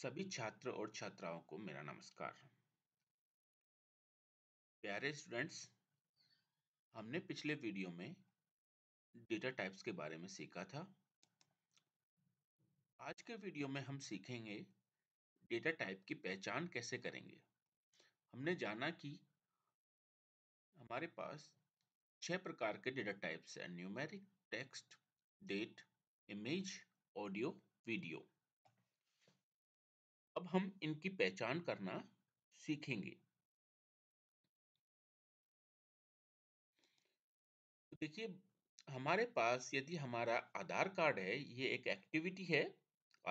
सभी छात्र और छात्राओं को मेरा नमस्कार प्यारे स्टूडेंट्स हमने पिछले वीडियो में डेटा टाइप्स के बारे में सीखा था आज के वीडियो में हम सीखेंगे डेटा टाइप की पहचान कैसे करेंगे हमने जाना कि हमारे पास छह प्रकार के डेटा टाइप्स हैं numeric text date image audio video अब हम इनकी पहचान करना सीखेंगे तो देखिए हमारे पास यदि हमारा आधार कार्ड है ये एक एक्टिविटी है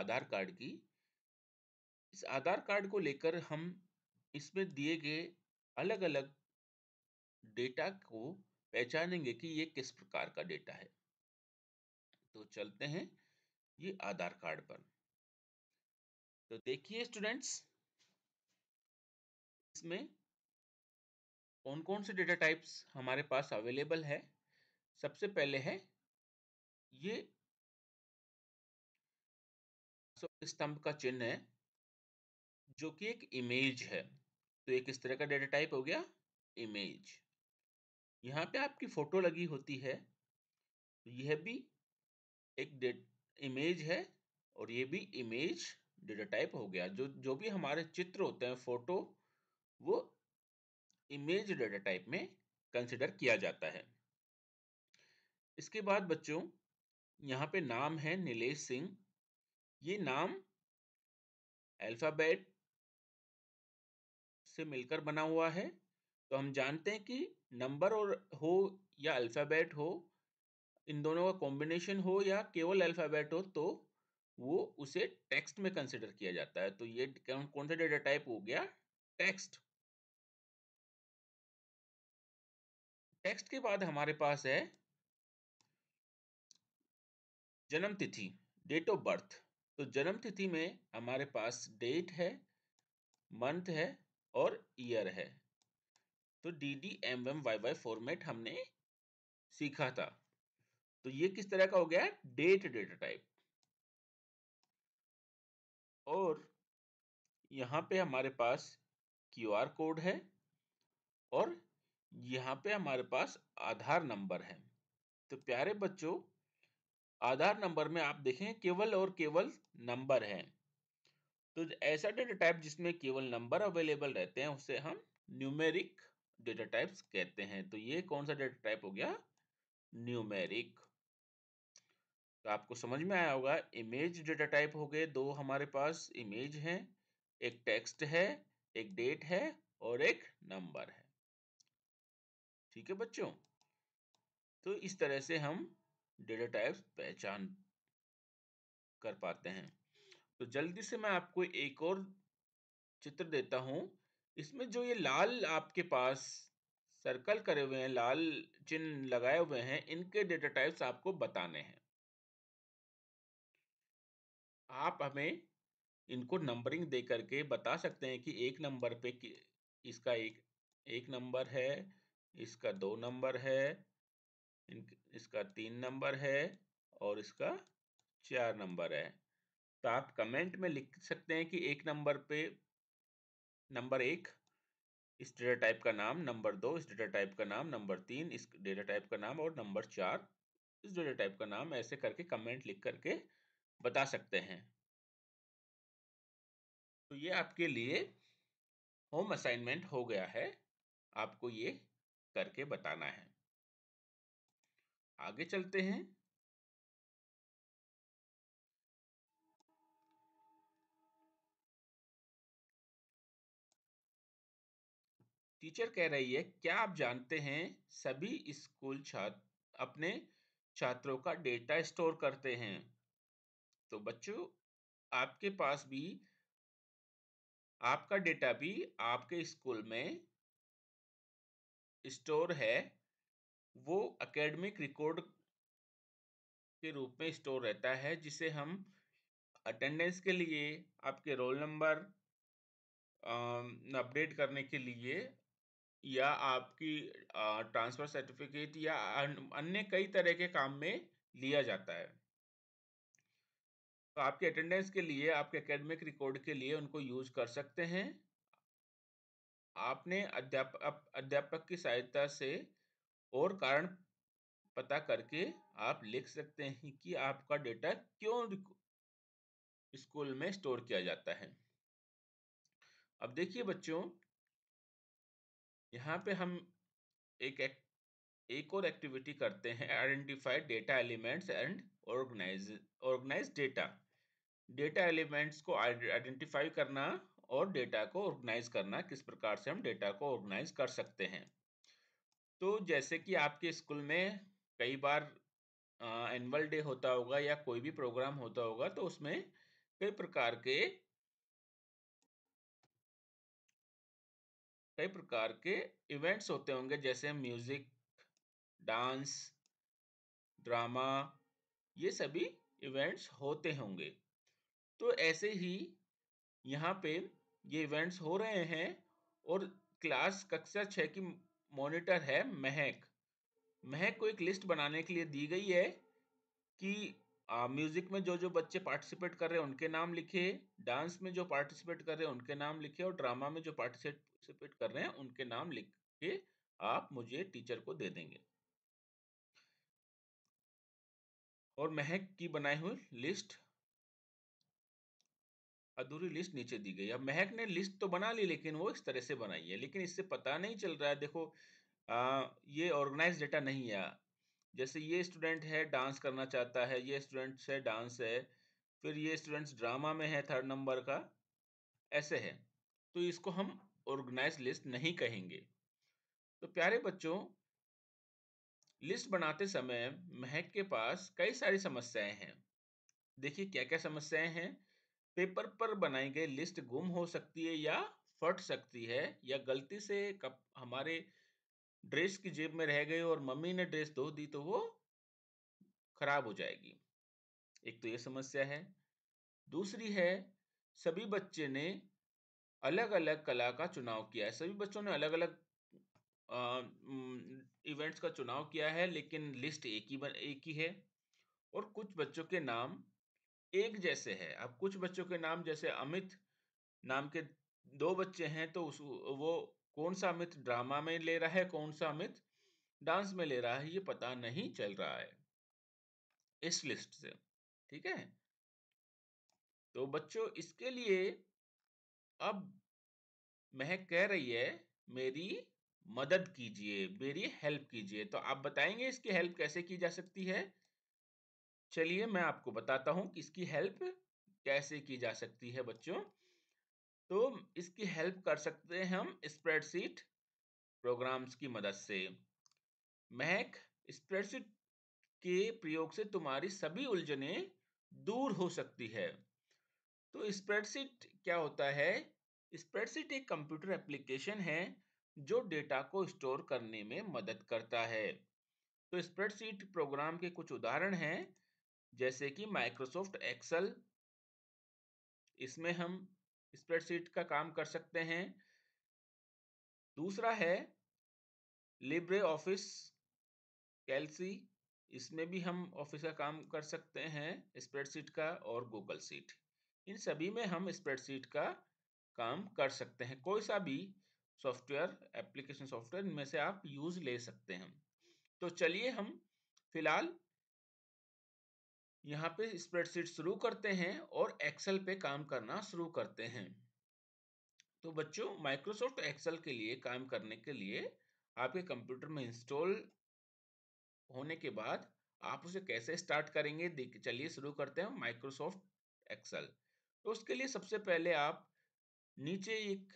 आधार कार्ड की इस आधार कार्ड को लेकर हम इसमें दिए गए अलग अलग डेटा को पहचानेंगे कि ये किस प्रकार का डेटा है तो चलते हैं ये आधार कार्ड पर तो देखिए स्टूडेंट्स इसमें कौन कौन से डेटा टाइप्स हमारे पास अवेलेबल है सबसे पहले है ये स्तंभ का चिन्ह है जो कि एक इमेज है तो एक इस तरह का डेटा टाइप हो गया इमेज यहाँ पे आपकी फोटो लगी होती है तो यह भी एक इमेज है और ये भी इमेज डेटा टाइप हो गया जो जो भी हमारे चित्र होते हैं फोटो वो इमेज डेटा टाइप में कंसिडर किया जाता है इसके बाद बच्चों यहाँ पे नाम है नीलेश सिंह ये नाम अल्फ़ाबेट से मिलकर बना हुआ है तो हम जानते हैं कि नंबर और हो या अल्फ़ाबेट हो इन दोनों का कॉम्बिनेशन हो या केवल अल्फ़ाबेट हो तो वो उसे टेक्स्ट में कंसिडर किया जाता है तो ये कौन सा डेटा टाइप हो गया टेक्स्ट टेक्स्ट के बाद हमारे पास है जन्म तिथि डेट ऑफ बर्थ तो जन्म तिथि में हमारे पास डेट है मंथ है और ईयर है तो D D M M Y Y format हमने सीखा था तो ये किस तरह का हो गया डेट डेटा टाइप और यहाँ पे हमारे पास क्यू आर कोड है और यहाँ पे हमारे पास आधार नंबर है तो प्यारे बच्चों आधार नंबर में आप देखें केवल और केवल नंबर है तो ऐसा डेटा टाइप जिसमें केवल नंबर अवेलेबल रहते हैं उसे हम न्यूमेरिक डेटा टाइप्स कहते हैं तो ये कौन सा डेटा टाइप हो गया न्यूमेरिक तो आपको समझ में आया होगा इमेज डेटा टाइप हो गए दो हमारे पास इमेज हैं एक टेक्स्ट है एक डेट है और एक नंबर है ठीक है बच्चों तो इस तरह से हम डेटा टाइप्स पहचान कर पाते हैं तो जल्दी से मैं आपको एक और चित्र देता हूं इसमें जो ये लाल आपके पास सर्कल करे हुए हैं लाल चिन्ह लगाए हुए हैं इनके डेटा टाइप्स आपको बताने हैं आप हमें इनको नंबरिंग दे करके बता सकते हैं कि एक नंबर पे इसका एक एक नंबर है इसका दो नंबर है इसका तीन नंबर है और इसका चार नंबर है तो आप कमेंट में लिख सकते हैं कि एक नंबर पे नंबर एक इस डेटा टाइप का नाम नंबर दो इस डेटा टाइप का नाम नंबर तीन इस डेटा टाइप का नाम और नंबर चार इस डेटा टाइप का नाम ऐसे करके कमेंट लिख करके बता सकते हैं तो ये आपके लिए होम असाइनमेंट हो गया है आपको ये करके बताना है आगे चलते हैं टीचर कह रही है क्या आप जानते हैं सभी स्कूल छात्र अपने छात्रों का डेटा स्टोर करते हैं तो बच्चों आपके पास भी आपका डेटा भी आपके स्कूल में स्टोर है वो एकेडमिक रिकॉर्ड के रूप में स्टोर रहता है जिसे हम अटेंडेंस के लिए आपके रोल नंबर अपडेट करने के लिए या आपकी ट्रांसफ़र सर्टिफिकेट या अन्य कई तरह के काम में लिया जाता है तो आपके अटेंडेंस के लिए आपके एकेडमिक रिकॉर्ड के लिए उनको यूज कर सकते हैं आपने अध्यापक अध्यापक की सहायता से और कारण पता करके आप लिख सकते हैं कि आपका डेटा क्यों स्कूल में स्टोर किया जाता है अब देखिए बच्चों यहाँ पे हम एक एक, एक और एक्टिविटी करते हैं identified data elements and organize organize data data elements को आइडेंटिफाई करना और डेटा को ऑर्गेनाइज करना किस प्रकार से हम डेटा को ऑर्गेनाइज कर सकते हैं तो जैसे कि आपके स्कूल में कई बार एनुअल डे होता होगा या कोई भी प्रोग्राम होता होगा तो उसमें कई प्रकार के कई प्रकार के इवेंट्स होते होंगे जैसे म्यूजिक डांस ड्रामा ये सभी इवेंट्स होते होंगे तो ऐसे ही यहाँ पे ये इवेंट्स हो रहे हैं और क्लास कक्षा छः की मॉनिटर है महक महक को एक लिस्ट बनाने के लिए दी गई है कि म्यूज़िक में जो जो बच्चे पार्टिसिपेट कर रहे हैं उनके नाम लिखे डांस में जो पार्टिसिपेट कर रहे हैं उनके नाम लिखे और ड्रामा में जो पार्टिसिपेट कर रहे हैं उनके नाम लिख के आप मुझे टीचर को दे देंगे और महक की बनाई हुई लिस्ट अधूरी लिस्ट नीचे दी गई अब महक ने लिस्ट तो बना ली लेकिन वो इस तरह से बनाई है लेकिन इससे पता नहीं चल रहा है देखो आ, ये ऑर्गेनाइज डेटा नहीं है जैसे ये स्टूडेंट है डांस करना चाहता है ये स्टूडेंट्स है डांस है फिर ये स्टूडेंट्स ड्रामा में है थर्ड नंबर का ऐसे है तो इसको हम ऑर्गेनाइज लिस्ट नहीं कहेंगे तो प्यारे बच्चों लिस्ट बनाते समय महक के पास कई सारी समस्याएं हैं देखिए क्या क्या समस्याएं हैं पेपर पर बनाई गई लिस्ट गुम हो सकती है या फट सकती है या गलती से कप हमारे ड्रेस की जेब में रह गए और मम्मी ने ड्रेस धो दी तो वो खराब हो जाएगी एक तो ये समस्या है दूसरी है सभी बच्चे ने अलग अलग कला का चुनाव किया है सभी बच्चों ने अलग अलग इवेंट्स का चुनाव किया है लेकिन लिस्ट एक ही एक ही है और कुछ बच्चों के नाम एक जैसे है अब कुछ बच्चों के नाम जैसे अमित नाम के दो बच्चे हैं तो उस वो कौन सा अमित ड्रामा में ले रहा है कौन सा अमित डांस में ले रहा है ये पता नहीं चल रहा है इस लिस्ट से ठीक है तो बच्चों इसके लिए अब महक कह रही है मेरी मदद कीजिए मेरी हेल्प कीजिए तो आप बताएंगे इसकी हेल्प कैसे की जा सकती है चलिए मैं आपको बताता हूं कि इसकी हेल्प कैसे की जा सकती है बच्चों तो इसकी हेल्प कर सकते हैं हम स्प्रेडशीट प्रोग्राम्स की मदद से महक स्प्रेडशीट के प्रयोग से तुम्हारी सभी उलझने दूर हो सकती है तो स्प्रेडशीट क्या होता है स्प्रेडशीट एक कंप्यूटर एप्लीकेशन है जो डेटा को स्टोर करने में मदद करता है तो स्प्रेडशीट प्रोग्राम के कुछ उदाहरण हैं जैसे कि माइक्रोसॉफ्ट एक्सेल इसमें हम स्प्रेडशीट का काम कर सकते हैं दूसरा है लिब्रे ऑफिस कैलसी इसमें भी हम ऑफिस का काम कर सकते हैं स्प्रेडशीट का और गूगल सीट इन सभी में हम स्प्रेडशीट का काम कर सकते हैं कोई सा भी सॉफ्टवेयर एप्लीकेशन सॉफ्टवेयर इनमें से आप यूज़ ले सकते हैं तो चलिए हम फिलहाल यहाँ पे स्प्रेडशीट शुरू करते हैं और एक्सेल पे काम करना शुरू करते हैं तो बच्चों माइक्रोसॉफ्ट एक्सेल के लिए काम करने के लिए आपके कंप्यूटर में इंस्टॉल होने के बाद आप उसे कैसे स्टार्ट करेंगे चलिए शुरू करते हैं माइक्रोसॉफ्ट एक्सेल तो उसके लिए सबसे पहले आप नीचे एक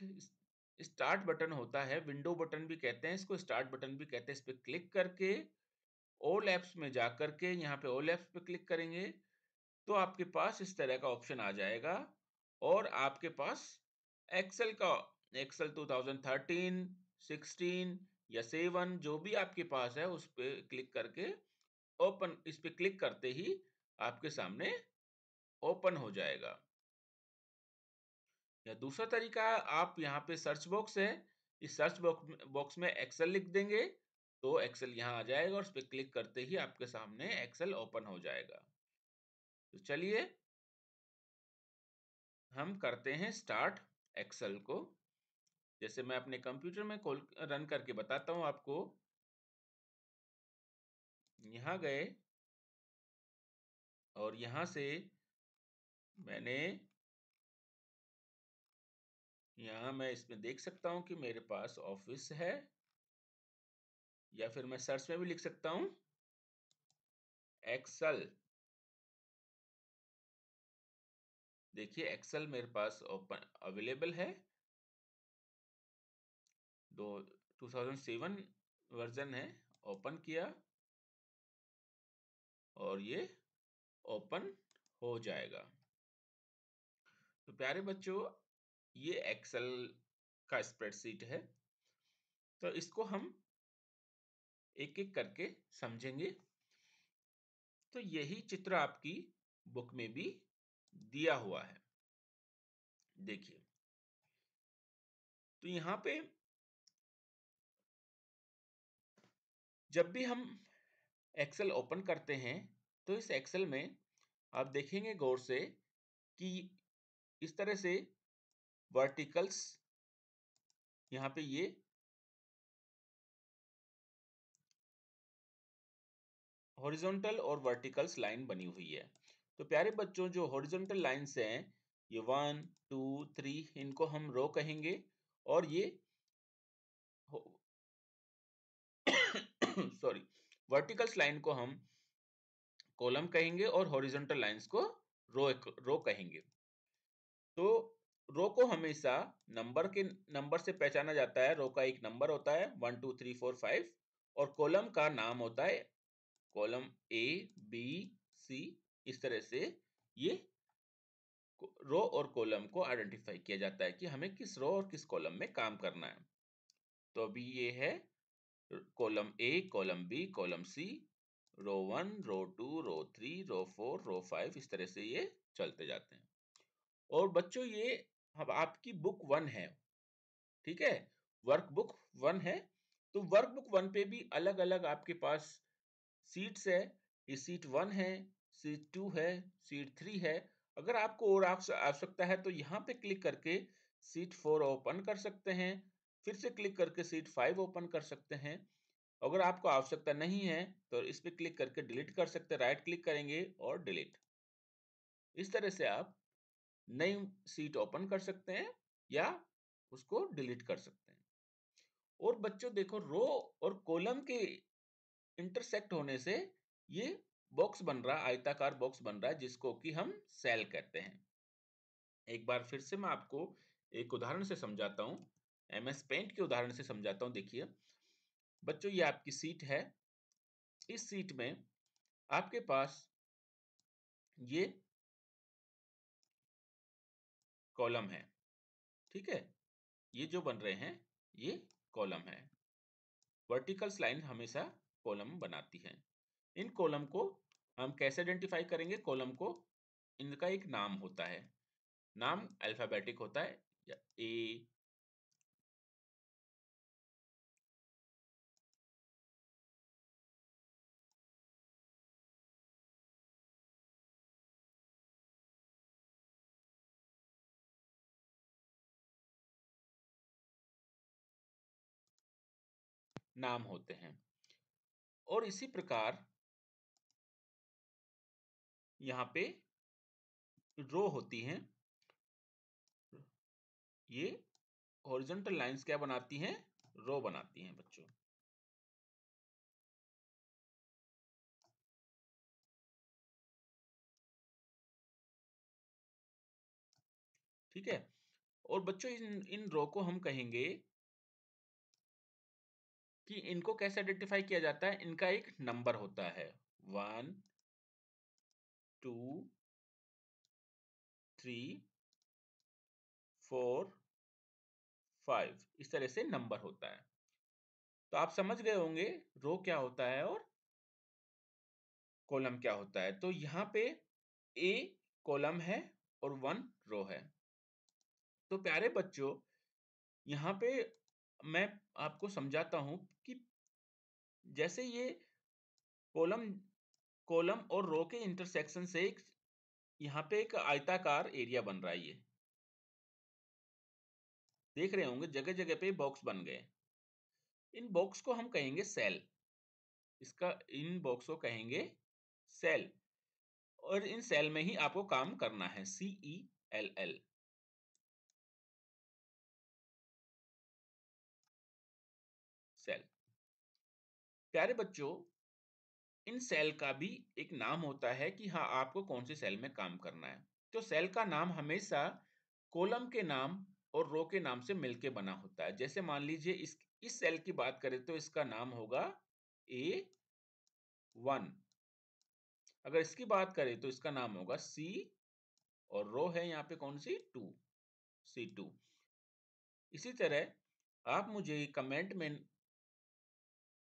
स्टार्ट बटन होता है विंडो बटन भी कहते हैं इसको स्टार्ट बटन भी कहते हैं इस पर क्लिक करके ओल एप्स e में जा कर के यहाँ पे ओल एप्स e पे क्लिक करेंगे तो आपके पास इस तरह का ऑप्शन आ जाएगा और आपके पास एक्सेल का एक्सेल 2013, 16 या सेवन जो भी आपके पास है उस पर क्लिक करके ओपन इस पर क्लिक करते ही आपके सामने ओपन हो जाएगा या दूसरा तरीका आप यहाँ पे सर्च बॉक्स है इस सर्च बॉक्स में एक्सेल लिख देंगे तो एक्सेल यहाँ आ जाएगा और उस पर क्लिक करते ही आपके सामने एक्सेल ओपन हो जाएगा तो चलिए हम करते हैं स्टार्ट एक्सेल को जैसे मैं अपने कंप्यूटर में कॉल रन करके बताता हूँ आपको यहाँ गए और यहाँ से मैंने यहाँ मैं इसमें देख सकता हूँ कि मेरे पास ऑफिस है या फिर मैं सर्च में भी लिख सकता हूं एक्सल देखिए एक्सल मेरे पास ओपन अवेलेबल है दो 2007 वर्जन है ओपन किया और ये ओपन हो जाएगा तो प्यारे बच्चों ये एक्सेल का स्प्रेडशीट है तो इसको हम एक एक करके समझेंगे तो यही चित्र आपकी बुक में भी दिया हुआ है देखिए तो यहां पे जब भी हम एक्सेल ओपन करते हैं तो इस एक्सेल में आप देखेंगे गौर से कि इस तरह से वर्टिकल्स यहाँ पे ये हॉरिजॉन्टल और वर्टिकल्स लाइन बनी हुई है तो प्यारे बच्चों जो हॉरिजॉन्टल लाइंस हैं ये वन टू थ्री इनको हम रो कहेंगे और ये सॉरी वर्टिकल्स लाइन को हम कॉलम कहेंगे और हॉरिजॉन्टल लाइंस को रो रो कहेंगे तो रो को हमेशा नंबर के नंबर से पहचाना जाता है रो का एक नंबर होता है one two three four five और कॉलम का नाम होता है कॉलम ए बी सी इस तरह से ये रो और कॉलम को आइडेंटिफाई किया जाता है कि हमें किस रो और किस कॉलम में काम करना है तो अभी ये है column A column B column C row one row two row three row four row five इस तरह से ये चलते जाते हैं और बच्चों ये अब आपकी बुक वन है ठीक है वर्क बुक वन है तो वर्क बुक वन पे भी अलग अलग आपके पास सीट्स है ये सीट वन है सीट टू है सीट थ्री है अगर आपको और आवश्यकता है तो यहाँ पे क्लिक करके सीट फोर ओपन कर सकते हैं फिर से क्लिक करके सीट फाइव ओपन कर सकते हैं अगर आपको आवश्यकता नहीं है तो इस पर क्लिक करके डिलीट कर सकते हैं राइट क्लिक करेंगे और डिलीट इस तरह से आप नई सीट ओपन कर सकते हैं या उसको डिलीट कर सकते हैं और बच्चों देखो रो और कॉलम के इंटरसेक्ट होने से ये बॉक्स बन रहा आयताकार बॉक्स बन रहा है जिसको कि हम सेल कहते हैं एक बार फिर से मैं आपको एक उदाहरण से समझाता हूँ एम एस पेंट के उदाहरण से समझाता हूँ देखिए बच्चों ये आपकी सीट है इस सीट में आपके पास ये कॉलम है ठीक है ये जो बन रहे हैं ये कॉलम है वर्टिकल्स लाइन हमेशा कॉलम बनाती है इन कॉलम को हम कैसे आइडेंटिफाई करेंगे कॉलम को इनका एक नाम होता है नाम अल्फाबेटिक होता है ए नाम होते हैं और इसी प्रकार यहां पे रो होती हैं ये हॉरिजॉन्टल लाइंस क्या बनाती हैं रो बनाती हैं बच्चों ठीक है और बच्चों इन इन रो को हम कहेंगे कि इनको कैसे आइडेंटिफाई किया जाता है इनका एक नंबर होता है one two three four five इस तरह से नंबर होता है तो आप समझ गए होंगे रो क्या होता है और कॉलम क्या होता है तो यहाँ पे ए कॉलम है और वन रो है तो प्यारे बच्चों यहाँ पे मैं आपको समझाता हूं कि जैसे ये कॉलम कॉलम और रो के इंटरसेक्शन से एक यहाँ पे एक आयताकार एरिया बन रहा है ये देख रहे होंगे जगह जगह पे बॉक्स बन गए इन बॉक्स को हम कहेंगे सेल इसका इन बॉक्स को कहेंगे सेल और इन सेल में ही आपको काम करना है सीई एल एल प्यारे बच्चों इन सेल का भी एक नाम होता है कि हाँ आपको कौन से सेल में काम करना है तो सेल का नाम हमेशा कॉलम के नाम और रो के नाम से मिलके बना होता है जैसे मान लीजिए इस इस सेल की बात करें तो इसका नाम होगा ए वन अगर इसकी बात करें तो इसका नाम होगा सी और रो है यहाँ पे कौन सी टू सी टू इसी तरह आप मुझे कमेंट में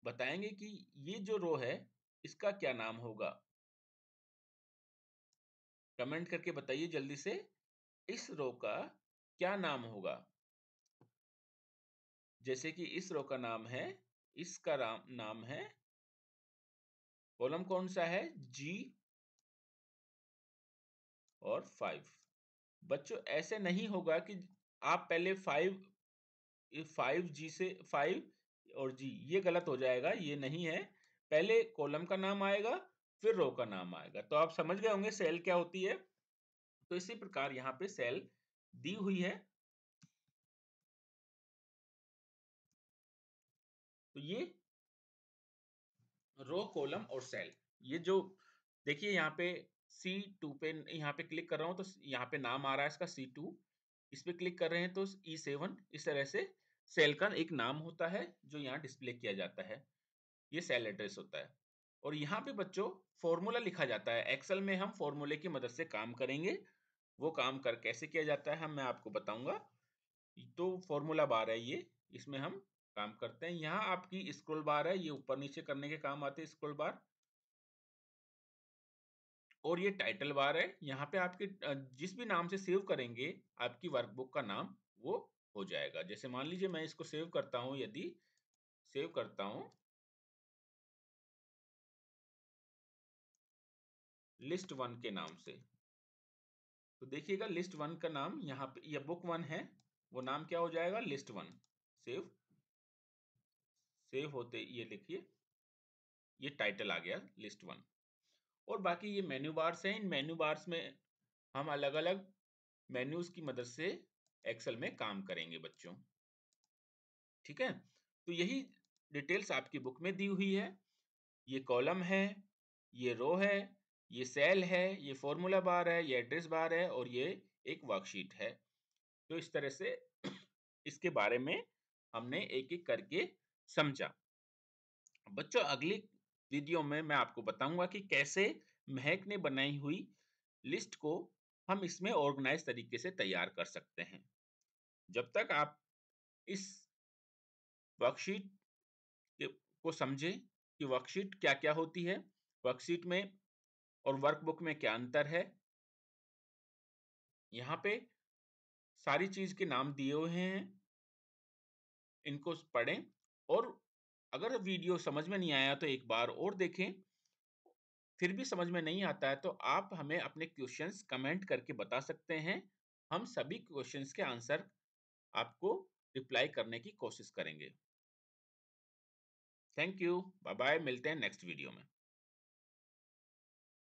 बताएंगे कि ये जो रो है इसका क्या नाम होगा कमेंट करके बताइए जल्दी से इस रो का क्या नाम होगा जैसे कि इस रो का नाम है इसका नाम है कॉलम कौन सा है जी और फाइव बच्चों ऐसे नहीं होगा कि आप पहले फाइव फाइव जी से फाइव और जी ये गलत हो जाएगा ये नहीं है पहले कॉलम का नाम आएगा फिर रो का नाम आएगा तो आप समझ गए होंगे सेल क्या होती है तो इसी प्रकार यहाँ पे सेल दी हुई है तो ये रो कॉलम और सेल ये जो देखिए यहाँ पे सी टू पे यहाँ पे क्लिक कर रहा हूँ तो यहाँ पे नाम आ रहा है इसका सी टू इस पे क्लिक कर रहे हैं तो ई e सेवन इस तरह से सेल का एक नाम होता है जो यहाँ डिस्प्ले किया जाता है ये सेल एड्रेस होता है और यहाँ पे बच्चों फॉर्मूला लिखा जाता है एक्सेल में हम फॉर्मूले की मदद से काम करेंगे वो काम कर कैसे किया जाता है हम मैं आपको बताऊंगा तो फॉर्मूला बार है ये इसमें हम काम करते हैं यहाँ आपकी स्क्रोल बार है ये ऊपर नीचे करने के काम आते हैं स्क्रोल बार और ये टाइटल बार है यहाँ पे आपके जिस भी नाम से सेव करेंगे आपकी वर्कबुक का नाम वो हो जाएगा जैसे मान लीजिए मैं इसको सेव करता हूं यदि सेव करता हूं लिस्ट वन के नाम से तो देखिएगा लिस्ट वन का नाम यहाँ पे यह बुक वन है वो नाम क्या हो जाएगा लिस्ट वन सेव सेव होते ये देखिए ये टाइटल आ गया लिस्ट वन और बाकी ये मेन्यू बार्स हैं इन मेन्यू बार्स में हम अलग अलग मेन्यूज की मदद से एक्सेल में काम करेंगे बच्चों ठीक है तो यही डिटेल्स आपकी बुक में दी हुई है ये कॉलम है ये रो है ये सेल है ये फॉर्मूला बार है ये एड्रेस बार है और ये एक वर्कशीट है तो इस तरह से इसके बारे में हमने एक एक करके समझा बच्चों अगली वीडियो में मैं आपको बताऊंगा कि कैसे महक ने बनाई हुई लिस्ट को हम इसमें ऑर्गेनाइज तरीके से तैयार कर सकते हैं जब तक आप इस वर्कशीट को समझें कि वर्कशीट क्या क्या होती है वर्कशीट में और वर्कबुक में क्या अंतर है यहाँ पे सारी चीज के नाम दिए हुए हैं इनको पढ़ें और अगर वीडियो समझ में नहीं आया तो एक बार और देखें फिर भी समझ में नहीं आता है तो आप हमें अपने क्वेश्चंस कमेंट करके बता सकते हैं हम सभी क्वेश्चंस के आंसर आपको रिप्लाई करने की कोशिश करेंगे थैंक यू बाय बाय मिलते हैं नेक्स्ट वीडियो में